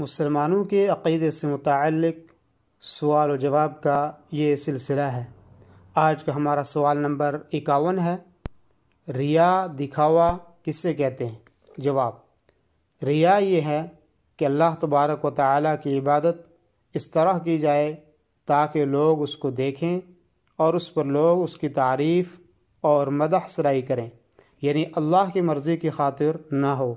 मुसलमानों के अक़ीदे से मुतक सवाल और जवाब का ये सिलसिला है आज का हमारा सवाल नंबर इक्यावन है रिया दिखावा किससे कहते हैं जवाब रिया ये है कि अल्लाह तबारक व ताली की इबादत इस तरह की जाए ताकि लोग उसको देखें और उस पर लोग उसकी तारीफ़ और मदह सराई करें यानी अल्लाह की मर्ज़ी की खातिर ना हो